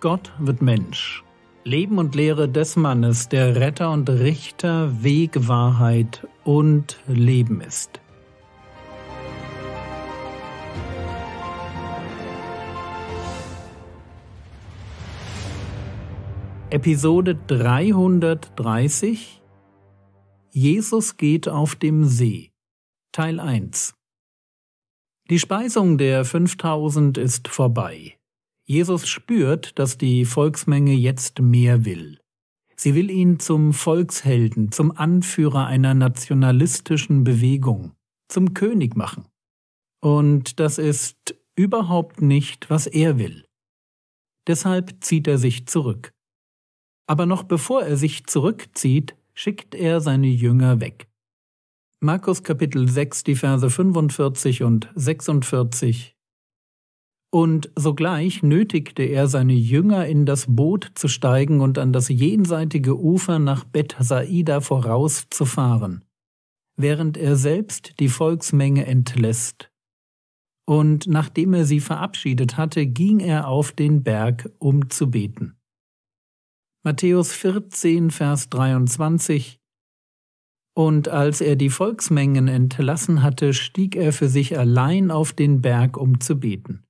Gott wird Mensch. Leben und Lehre des Mannes, der Retter und Richter, Weg, Wahrheit und Leben ist. Episode 330 Jesus geht auf dem See Teil 1 Die Speisung der 5000 ist vorbei. Jesus spürt, dass die Volksmenge jetzt mehr will. Sie will ihn zum Volkshelden, zum Anführer einer nationalistischen Bewegung, zum König machen. Und das ist überhaupt nicht, was er will. Deshalb zieht er sich zurück. Aber noch bevor er sich zurückzieht, schickt er seine Jünger weg. Markus Kapitel 6, die Verse 45 und 46 und sogleich nötigte er seine Jünger in das Boot zu steigen und an das jenseitige Ufer nach Bethsaida vorauszufahren, während er selbst die Volksmenge entlässt. Und nachdem er sie verabschiedet hatte, ging er auf den Berg, um zu beten. Matthäus 14, Vers 23 Und als er die Volksmengen entlassen hatte, stieg er für sich allein auf den Berg, um zu beten.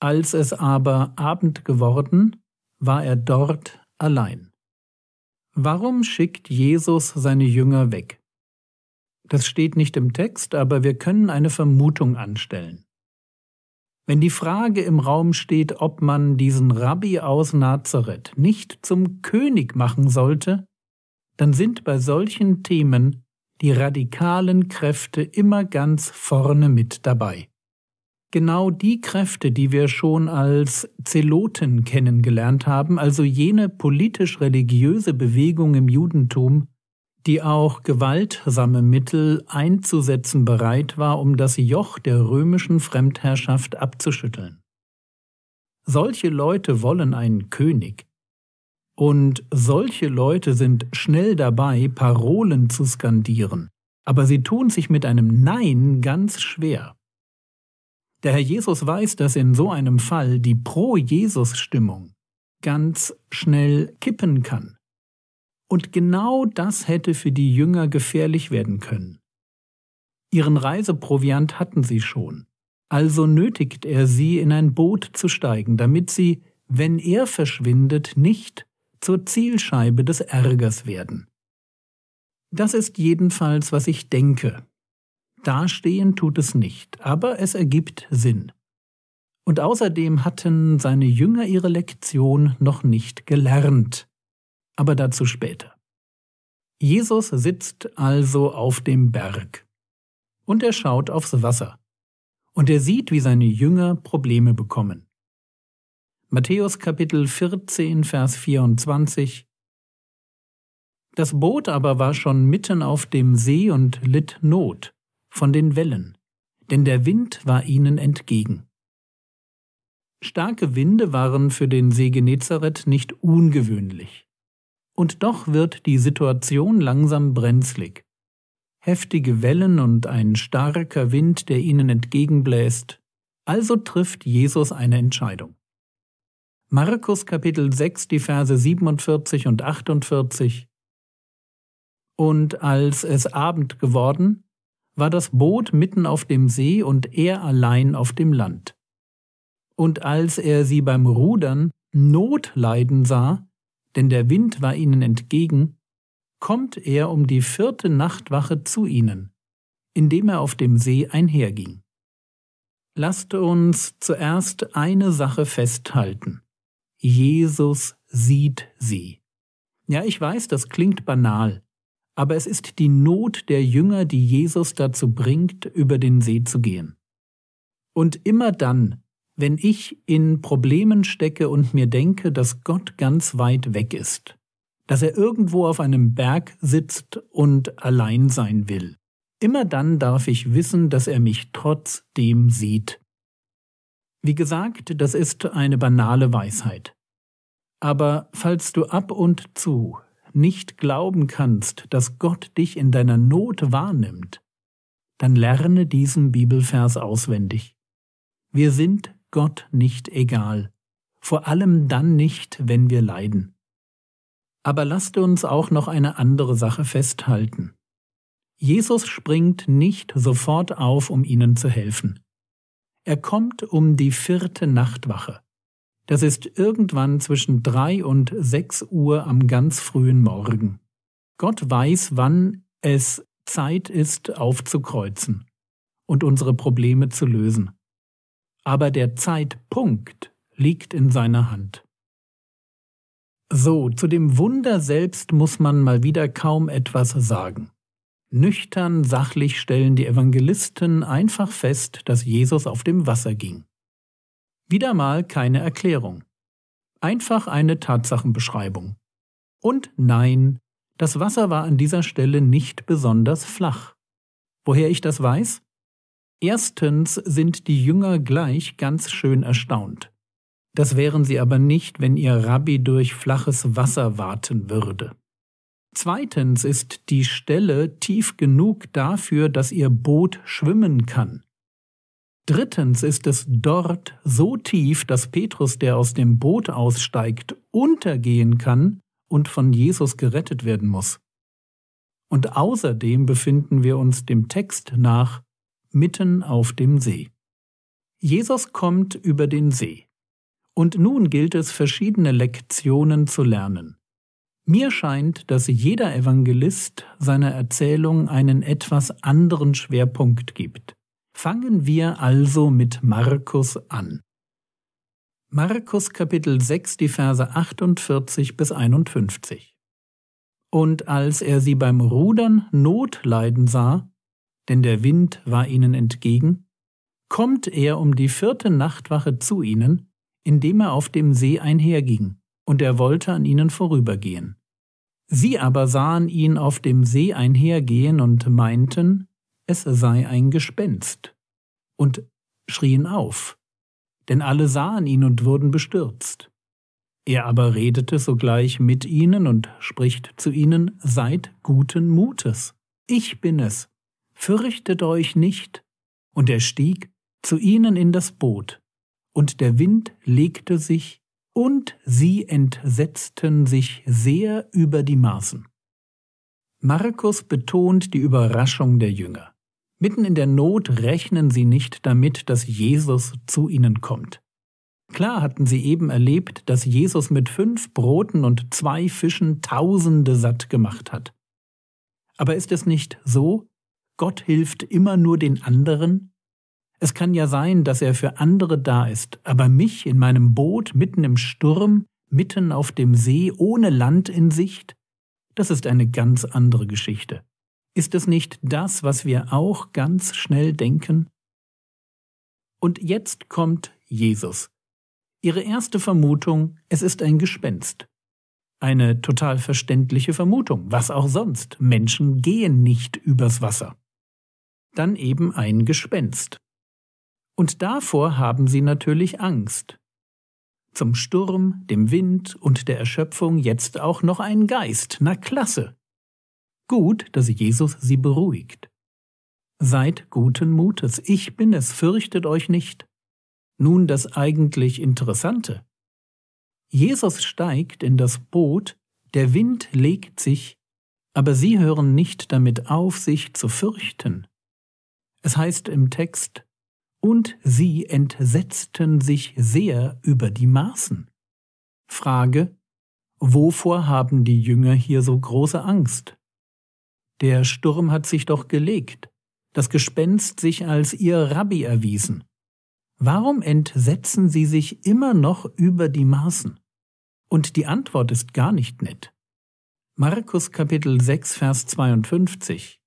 Als es aber Abend geworden, war er dort allein. Warum schickt Jesus seine Jünger weg? Das steht nicht im Text, aber wir können eine Vermutung anstellen. Wenn die Frage im Raum steht, ob man diesen Rabbi aus Nazareth nicht zum König machen sollte, dann sind bei solchen Themen die radikalen Kräfte immer ganz vorne mit dabei genau die Kräfte, die wir schon als Zeloten kennengelernt haben, also jene politisch-religiöse Bewegung im Judentum, die auch gewaltsame Mittel einzusetzen bereit war, um das Joch der römischen Fremdherrschaft abzuschütteln. Solche Leute wollen einen König. Und solche Leute sind schnell dabei, Parolen zu skandieren, aber sie tun sich mit einem Nein ganz schwer. Der Herr Jesus weiß, dass in so einem Fall die Pro-Jesus-Stimmung ganz schnell kippen kann. Und genau das hätte für die Jünger gefährlich werden können. Ihren Reiseproviant hatten sie schon, also nötigt er sie, in ein Boot zu steigen, damit sie, wenn er verschwindet, nicht zur Zielscheibe des Ärgers werden. Das ist jedenfalls, was ich denke, Dastehen tut es nicht, aber es ergibt Sinn. Und außerdem hatten seine Jünger ihre Lektion noch nicht gelernt. Aber dazu später. Jesus sitzt also auf dem Berg. Und er schaut aufs Wasser. Und er sieht, wie seine Jünger Probleme bekommen. Matthäus Kapitel 14, Vers 24 Das Boot aber war schon mitten auf dem See und litt Not von den Wellen, denn der Wind war ihnen entgegen. Starke Winde waren für den See Genezareth nicht ungewöhnlich. Und doch wird die Situation langsam brenzlig. Heftige Wellen und ein starker Wind, der ihnen entgegenbläst. Also trifft Jesus eine Entscheidung. Markus Kapitel 6, die Verse 47 und 48. Und als es Abend geworden, war das Boot mitten auf dem See und er allein auf dem Land. Und als er sie beim Rudern Not leiden sah, denn der Wind war ihnen entgegen, kommt er um die vierte Nachtwache zu ihnen, indem er auf dem See einherging. Lasst uns zuerst eine Sache festhalten. Jesus sieht sie. Ja, ich weiß, das klingt banal, aber es ist die Not der Jünger, die Jesus dazu bringt, über den See zu gehen. Und immer dann, wenn ich in Problemen stecke und mir denke, dass Gott ganz weit weg ist, dass er irgendwo auf einem Berg sitzt und allein sein will, immer dann darf ich wissen, dass er mich trotzdem sieht. Wie gesagt, das ist eine banale Weisheit. Aber falls du ab und zu nicht glauben kannst, dass Gott dich in deiner Not wahrnimmt, dann lerne diesen Bibelvers auswendig. Wir sind Gott nicht egal, vor allem dann nicht, wenn wir leiden. Aber lasst uns auch noch eine andere Sache festhalten. Jesus springt nicht sofort auf, um ihnen zu helfen. Er kommt um die vierte Nachtwache. Das ist irgendwann zwischen drei und sechs Uhr am ganz frühen Morgen. Gott weiß, wann es Zeit ist, aufzukreuzen und unsere Probleme zu lösen. Aber der Zeitpunkt liegt in seiner Hand. So, zu dem Wunder selbst muss man mal wieder kaum etwas sagen. Nüchtern, sachlich stellen die Evangelisten einfach fest, dass Jesus auf dem Wasser ging. Wieder mal keine Erklärung. Einfach eine Tatsachenbeschreibung. Und nein, das Wasser war an dieser Stelle nicht besonders flach. Woher ich das weiß? Erstens sind die Jünger gleich ganz schön erstaunt. Das wären sie aber nicht, wenn ihr Rabbi durch flaches Wasser waten würde. Zweitens ist die Stelle tief genug dafür, dass ihr Boot schwimmen kann. Drittens ist es dort so tief, dass Petrus, der aus dem Boot aussteigt, untergehen kann und von Jesus gerettet werden muss. Und außerdem befinden wir uns dem Text nach mitten auf dem See. Jesus kommt über den See. Und nun gilt es, verschiedene Lektionen zu lernen. Mir scheint, dass jeder Evangelist seiner Erzählung einen etwas anderen Schwerpunkt gibt. Fangen wir also mit Markus an. Markus Kapitel 6, die Verse 48 bis 51. Und als er sie beim Rudern Not leiden sah, denn der Wind war ihnen entgegen, kommt er um die vierte Nachtwache zu ihnen, indem er auf dem See einherging, und er wollte an ihnen vorübergehen. Sie aber sahen ihn auf dem See einhergehen und meinten, es sei ein Gespenst, und schrien auf, denn alle sahen ihn und wurden bestürzt. Er aber redete sogleich mit ihnen und spricht zu ihnen, seid guten Mutes, ich bin es, fürchtet euch nicht. Und er stieg zu ihnen in das Boot, und der Wind legte sich, und sie entsetzten sich sehr über die Maßen. Markus betont die Überraschung der Jünger. Mitten in der Not rechnen sie nicht damit, dass Jesus zu ihnen kommt. Klar hatten sie eben erlebt, dass Jesus mit fünf Broten und zwei Fischen Tausende satt gemacht hat. Aber ist es nicht so? Gott hilft immer nur den anderen? Es kann ja sein, dass er für andere da ist, aber mich in meinem Boot mitten im Sturm, mitten auf dem See, ohne Land in Sicht? Das ist eine ganz andere Geschichte. Ist es nicht das, was wir auch ganz schnell denken? Und jetzt kommt Jesus. Ihre erste Vermutung, es ist ein Gespenst. Eine total verständliche Vermutung, was auch sonst, Menschen gehen nicht übers Wasser. Dann eben ein Gespenst. Und davor haben sie natürlich Angst. Zum Sturm, dem Wind und der Erschöpfung jetzt auch noch ein Geist, na klasse. Gut, dass Jesus sie beruhigt. Seid guten Mutes, ich bin es, fürchtet euch nicht. Nun das eigentlich Interessante. Jesus steigt in das Boot, der Wind legt sich, aber sie hören nicht damit auf, sich zu fürchten. Es heißt im Text, und sie entsetzten sich sehr über die Maßen. Frage, wovor haben die Jünger hier so große Angst? Der Sturm hat sich doch gelegt, das Gespenst sich als ihr Rabbi erwiesen. Warum entsetzen sie sich immer noch über die Maßen? Und die Antwort ist gar nicht nett. Markus Kapitel 6, Vers 52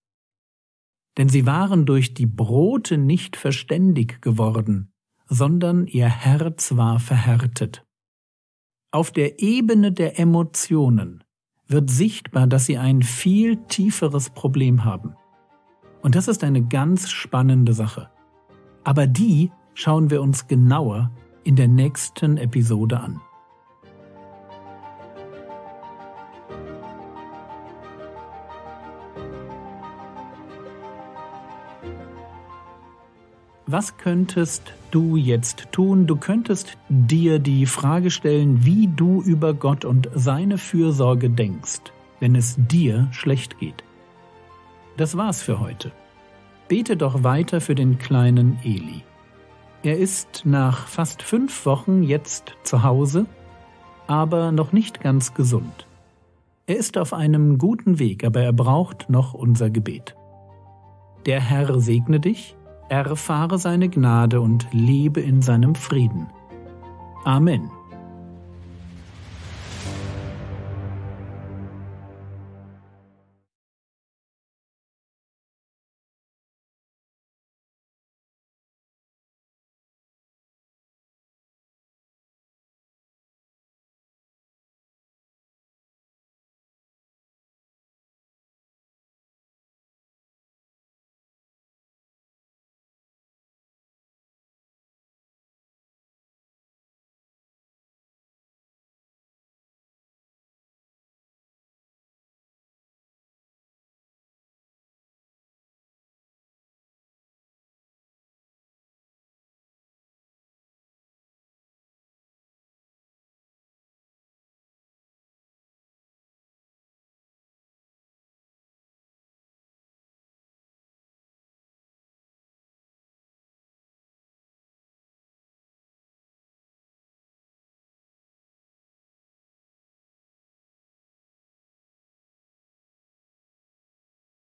denn sie waren durch die Brote nicht verständig geworden, sondern ihr Herz war verhärtet. Auf der Ebene der Emotionen wird sichtbar, dass sie ein viel tieferes Problem haben. Und das ist eine ganz spannende Sache. Aber die schauen wir uns genauer in der nächsten Episode an. Was könntest du jetzt tun? Du könntest dir die Frage stellen, wie du über Gott und seine Fürsorge denkst, wenn es dir schlecht geht. Das war's für heute. Bete doch weiter für den kleinen Eli. Er ist nach fast fünf Wochen jetzt zu Hause, aber noch nicht ganz gesund. Er ist auf einem guten Weg, aber er braucht noch unser Gebet. Der Herr segne dich erfahre seine Gnade und lebe in seinem Frieden. Amen.